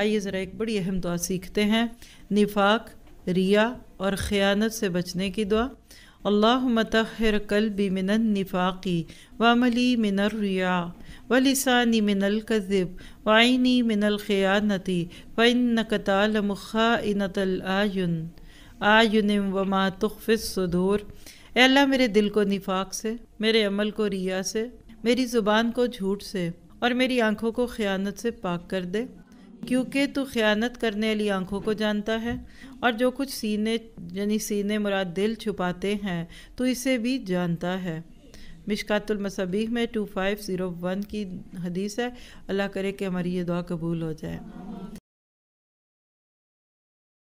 आइए ज़रा एक बड़ी अहम दुआ सीखते हैं निफाक रिया और ख़यानत से बचने की दुआ अल्लाह मतहर कल भी मिनन निफाक़ी वामली मिनर रिया वलिसानी मिनल कज़िब वाइनी मिनल ख़यानती वन नकताल मुखा इनतल आयुन आयुन वमा तुखफ़ुर अल्लाह मेरे दिल को निफाक से मेरे अमल को रिया से मेरी ज़ुबान को झूठ से और मेरी आँखों को ख़यानत से पाक कर दे क्योंकि तू ख़यानत करने वाली आंखों को जानता है और जो कुछ सीने यानी सीने मुराद दिल छुपाते हैं तो इसे भी जानता है मिशकातुलमसबीह में टू फाइव ज़ीरो वन की हदीस है अल्लाह करे कि हमारी ये दुआ कबूल हो जाए